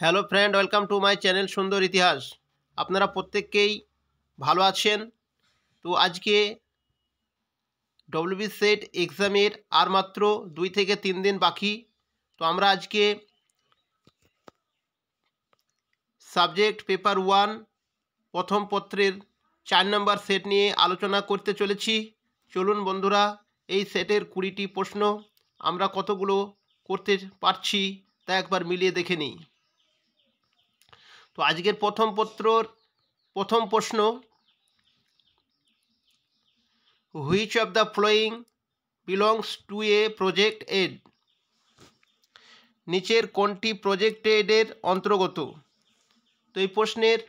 hello friend welcome to my channel সুন্দর ইতিহাস আপনারা প্রত্যেককেই ভালো আছেন তো আজকে ডব্লিউবি সেট এক্সামের আর মাত্র দুই থেকে তিন দিন বাকি তো আমরা আজকে সাবজেক্ট পেপার ওয়ান প্রথম পত্রের চার নম্বর সেট নিয়ে আলোচনা করতে চলেছি চলুন বন্ধুরা এই সেটের কুড়িটি প্রশ্ন আমরা কতগুলো করতে পারছি তা একবার মিলিয়ে দেখে নিই তো আজকের প্রথম পত্রর প্রথম প্রশ্ন which of the following belongs to a project aid নিচের কোনটি প্রজেক্ট এডের অন্তর্গত তো এই প্রশ্নের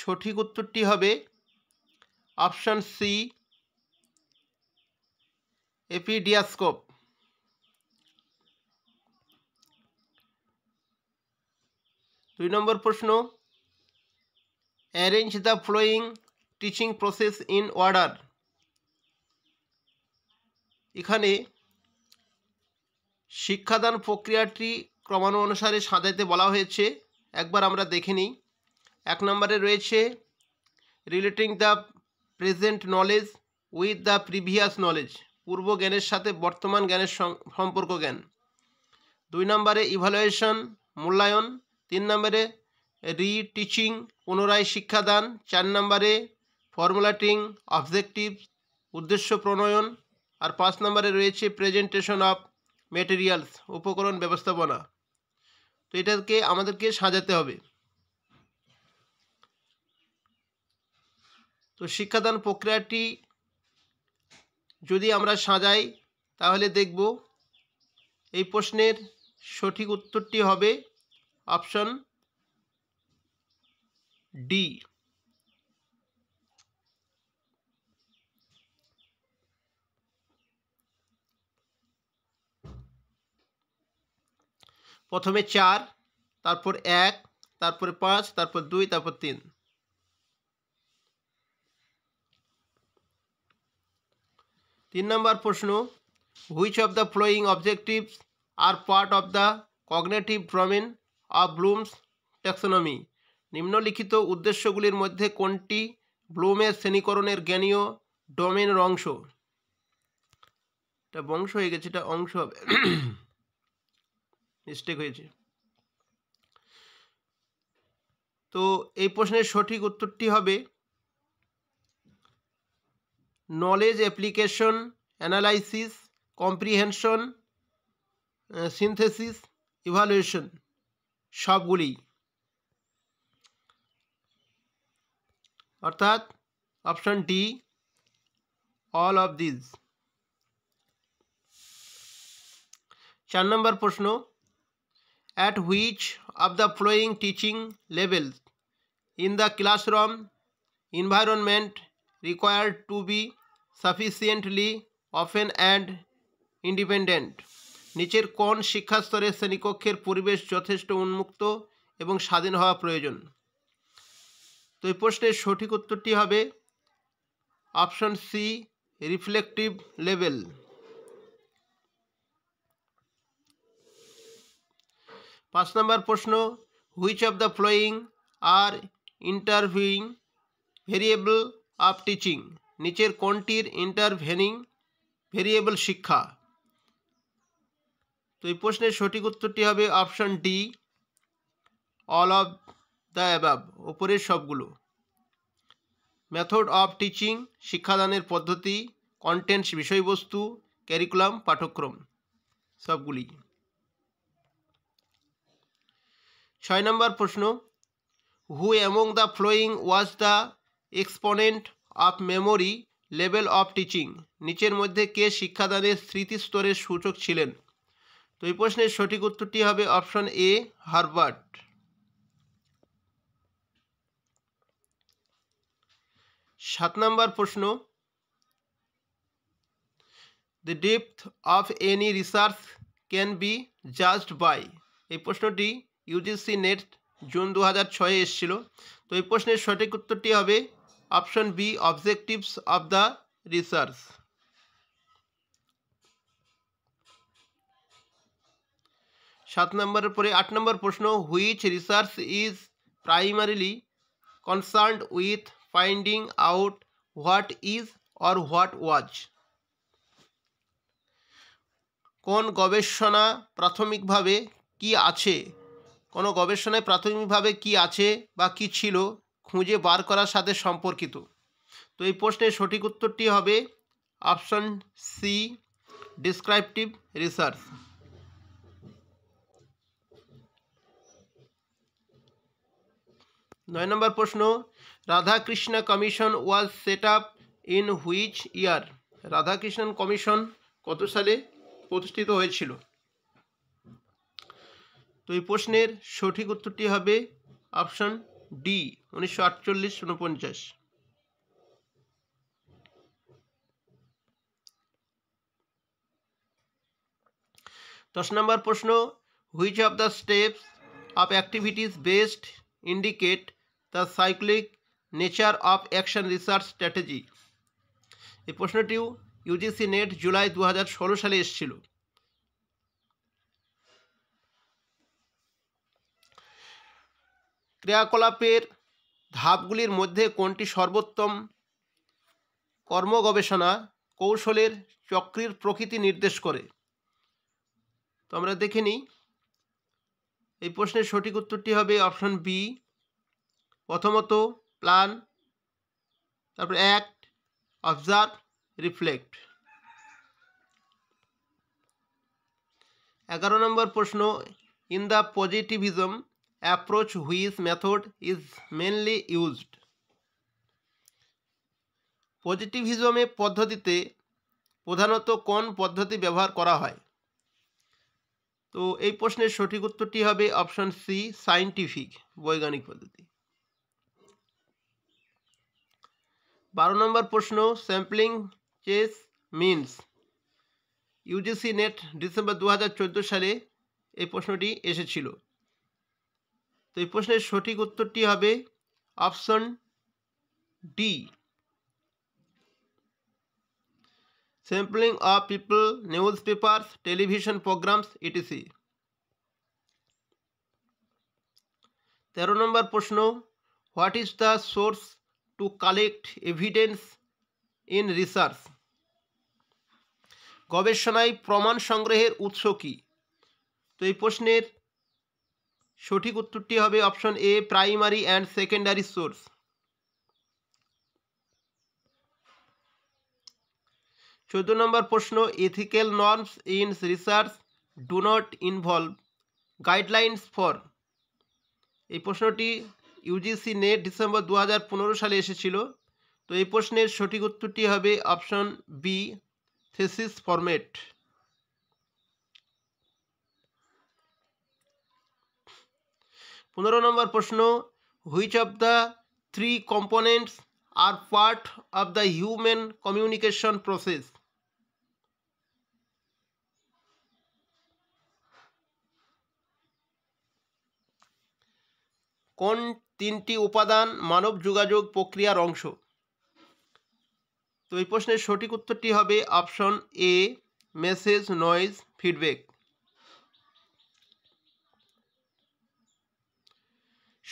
সঠিক উত্তরটি হবে অপশান সি এপিডিয়াস্কোপ দুই নম্বর প্রশ্ন arrange the following teaching process in order এখানে শিক্ষাদান প্রক্রিয়াটি ক্রমানুসারে সাজাইতে বলা হয়েছে একবার আমরা দেখে নিই এক নম্বরে রয়েছে relating the present knowledge with the previous knowledge পূর্ব জ্ঞানের সাথে বর্তমান জ্ঞানের সম্পর্ক জ্ঞান দুই নম্বরে ইভালুয়েশন মূল্যায়ন তিন নম্বরে রিটিচিং পুনরায় শিক্ষাদান চার নম্বরে ফর্মুলাটিং অবজেক্টিভ উদ্দেশ্য প্রণয়ন আর পাঁচ নম্বরে রয়েছে প্রেজেন্টেশন অফ মেটেরিয়ালস উপকরণ ব্যবস্থাপনা তো এটাকে আমাদেরকে সাজাতে হবে তো শিক্ষাদান প্রক্রিয়াটি যদি আমরা সাজাই তাহলে দেখব এই প্রশ্নের সঠিক উত্তরটি হবে ऑप्शन डी प्रथमे 4 তারপর 1 তারপর 5 তারপর 2 তারপর 3 3 নাম্বার প্রশ্ন which of the following objectives are part of the cognitive ফ্রোমেন অফ ব্লুমস ট্যাক্সোনমি নিম্নলিখিত উদ্দেশ্যগুলির মধ্যে কোনটি ব্লুমের শ্রেণীকরণের জ্ঞানীয় ডোমেনের অংশ এটা বংশ হয়ে গেছে এটা অংশ হবে মিস্টেক হয়েছে তো এই প্রশ্নের সঠিক উত্তরটি হবে knowledge application analysis comprehension synthesis evaluation সবগুলি অর্থাৎ option D all of this চার নম্বর প্রশ্ন at which of the following teaching levels in the classroom environment required to be sufficiently often and independent নিচের কোন শিক্ষাস্তরে শ্রেণীকক্ষের পরিবেশ যথেষ্ট উন্মুক্ত এবং স্বাধীন হওয়া প্রয়োজন তো এই প্রশ্নের সঠিক উত্তরটি হবে অপশন সি রিফ্লেকটিভ লেভেল পাঁচ নম্বর প্রশ্ন which of the following are interviewing variable of teaching নিচের কোনটির ইন্টারভেনিং ভেরিয়েবল শিক্ষা তো এই প্রশ্নের সঠিক উত্তরটি হবে option D all of the above ওপরের সবগুলো মেথড অফ টিচিং শিক্ষাদানের পদ্ধতি কন্টেন্টস বিষয়বস্তু ক্যারিকুলাম পাঠ্যক্রম সবগুলি ছয় নম্বর প্রশ্ন who among the following was the exponent of memory level of teaching নিচের মধ্যে কে শিক্ষাদানের স্মৃতিস্তরের সূচক ছিলেন তো এই প্রশ্নের সঠিক উত্তরটি হবে অপশন এ হার্ভার্ড সাত নম্বর প্রশ্ন the depth of any research can be judged by এই প্রশ্নটি ইউজিসি নেট জুন দু হাজার ছয়ে এসেছিল তো এই প্রশ্নের সঠিক উত্তরটি হবে option B objectives of the research সাত নম্বরের পরে আট নম্বর প্রশ্ন which research is primarily concern with finding out what is or what was কোন গবেষণা প্রাথমিকভাবে কি আছে কোন গবেষণায় প্রাথমিকভাবে কি আছে বা কি ছিল খুঁজে বার করার সাথে সম্পর্কিত তো এই প্রশ্নের সঠিক উত্তরটি হবে অপশন সি ডিসক্রাইপটিভ রিসার্চ নয় নম্বর প্রশ্ন Radhakrishna commission was set up in which year রাধাকৃষ্ণ কমিশন কত সালে প্রতিষ্ঠিত হয়েছিল তো এই প্রশ্নের সঠিক উত্তরটি হবে অপশন ডি উনিশশো আটচল্লিশ উনপঞ্চাশ দশ নম্বর প্রশ্ন which of the steps of activities best indicate the cyclic nature of action research strategy এই প্রশ্নটিও ইউজিসি নেট জুলাই দু হাজার সালে এসেছিল ক্রিয়াকলাপের ধাপগুলির মধ্যে কোনটি সর্বোত্তম কর্মগবেষণা কৌশলের চক্রের প্রকৃতি নির্দেশ করে তো আমরা দেখে নিই এই প্রশ্নের সঠিক উত্তরটি হবে অপশন বি প্রথমত প্ল্যান তারপর অ্যাক্ট অবজার্ভ রিফ্লেক্ট এগারো নম্বর প্রশ্ন in the positivism approach which method is mainly used পজিটিভিজমে পদ্ধতিতে প্রধানত কোন পদ্ধতি ব্যবহার করা হয় তো এই প্রশ্নের সঠিক উত্তরটি হবে অপশন সি সাইন্টিফিক বৈজ্ঞানিক পদ্ধতি বারো নম্বর প্রশ্ন sampling chase means UGC NET December দু সালে এই প্রশ্নটি এসেছিল তো এই প্রশ্নের সঠিক উত্তরটি হবে option D sampling of people news papers television programs etc তেরো নম্বর প্রশ্ন what is the source to collect evidence in research গবেষণায় প্রমাণ সংগ্রহের উৎস কী তো এই প্রশ্নের সঠিক উত্তরটি হবে option A primary and secondary source চোদ্দ নম্বর প্রশ্ন ethical norms in research do not involve guidelines for এই প্রশ্নটি ইউজিসি নেট ডিসেম্বর দু সালে এসেছিল তো এই প্রশ্নের সঠিক উত্তরটি হবে অপশন বি থেসিস ফরম্যাট পনেরো নম্বর প্রশ্ন which of the three components are part of the human communication process কোন তিনটি উপাদান মানব যোগাযোগ প্রক্রিয়ার অংশ তো এই প্রশ্নের সঠিক উত্তরটি হবে option A message noise feedback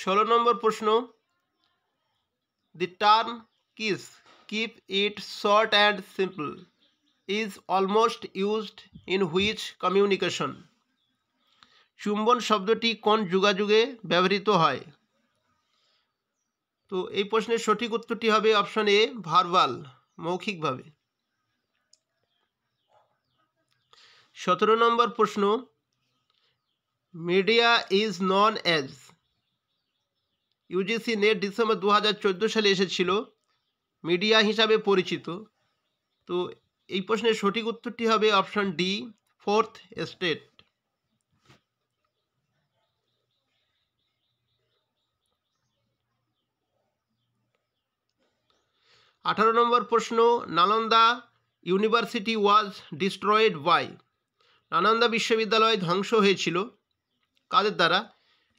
ষোলো নম্বর প্রশ্ন the term KISS keep it short and simple is almost used in which communication চুম্বন শব্দটি কোন যোগাযোগে ব্যবহৃত হয় তো এই প্রশ্নের সঠিক উত্তরটি হবে অপশন এ ভার্বাল মৌখিকভাবে সতেরো নম্বর প্রশ্ন media is known as UGC NET December দু হাজার সালে এসেছিল মিডিয়া হিসাবে পরিচিত তো এই প্রশ্নের সঠিক উত্তরটি হবে অপশন ডি ফোর্থ স্টেট আঠারো নম্বর প্রশ্ন Nalanda university was destroyed by নালন্দা বিশ্ববিদ্যালয় ধ্বংস হয়েছিল কাদের দ্বারা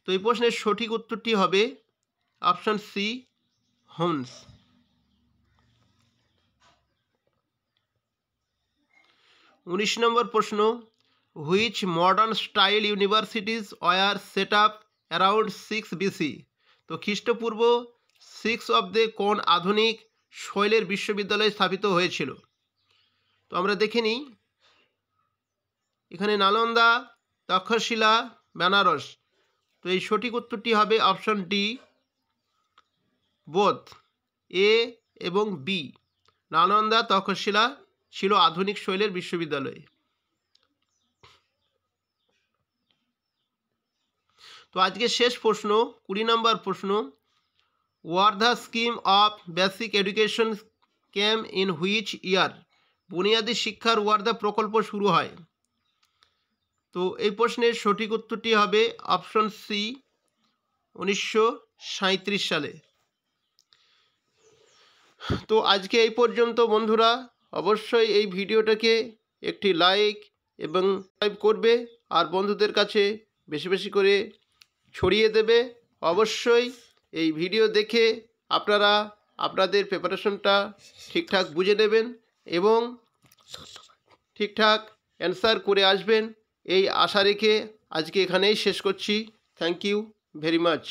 তো এই প্রশ্নের সঠিক উত্তরটি হবে অপশান সি হোমস উনিশ নম্বর প্রশ্ন which modern style universities were set up around six BC তো খ্রিস্টপূর্ব সিক্স অব দ্য কোন আধুনিক শৈলের বিশ্ববিদ্যালয় স্থাপিত হয়েছিল তো আমরা দেখে নিই এখানে নালন্দা তক্ষশিলা বেনারস তো এই সঠিক উত্তরটি হবে অপশন ডি বোধ এ এবং বি নালন্দা তক্ষশিলা ছিল আধুনিক শৈলের বিশ্ববিদ্যালয় তো আজকে শেষ প্রশ্ন কুড়ি নম্বর প্রশ্ন Wardha scheme of basic education came in which year বুনিয়াদী শিক্ষার ওয়ার্ধা প্রকল্প শুরু হয় তো এই প্রশ্নের সঠিক উত্তরটি হবে অপশন সি উনিশশো সালে তো আজকে এই পর্যন্ত বন্ধুরা অবশ্যই এই ভিডিওটাকে একটি লাইক এবং সাবস্ক্রাইব করবে আর বন্ধুদের কাছে বেশি বেশি করে ছড়িয়ে দেবে অবশ্যই এই ভিডিও দেখে আপনারা আপনাদের প্রিপারেশনটা ঠিকঠাক বুঝে নেবেন এবং ঠিকঠাক অ্যান্সার করে আসবেন এই আশা রেখে আজকে এখানেই শেষ করছি থ্যাংক ইউ ভেরি মাচ